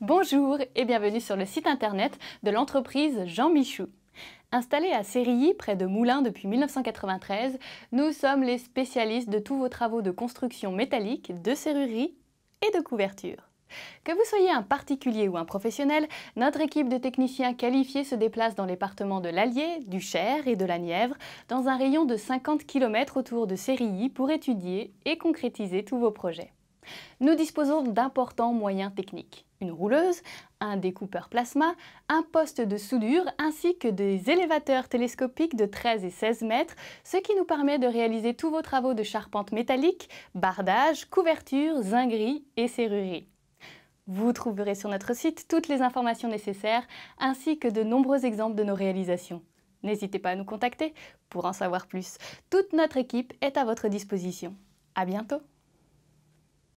Bonjour et bienvenue sur le site internet de l'entreprise Jean Michou. Installés à Sérilly, près de Moulins depuis 1993, nous sommes les spécialistes de tous vos travaux de construction métallique, de serrurerie et de couverture. Que vous soyez un particulier ou un professionnel, notre équipe de techniciens qualifiés se déplace dans les départements de l'Allier, du Cher et de la Nièvre, dans un rayon de 50 km autour de Sérilly pour étudier et concrétiser tous vos projets. Nous disposons d'importants moyens techniques. Une rouleuse, un découpeur plasma, un poste de soudure ainsi que des élévateurs télescopiques de 13 et 16 mètres, ce qui nous permet de réaliser tous vos travaux de charpente métallique, bardage, couverture, zinguerie et serrurerie. Vous trouverez sur notre site toutes les informations nécessaires ainsi que de nombreux exemples de nos réalisations. N'hésitez pas à nous contacter pour en savoir plus. Toute notre équipe est à votre disposition. À bientôt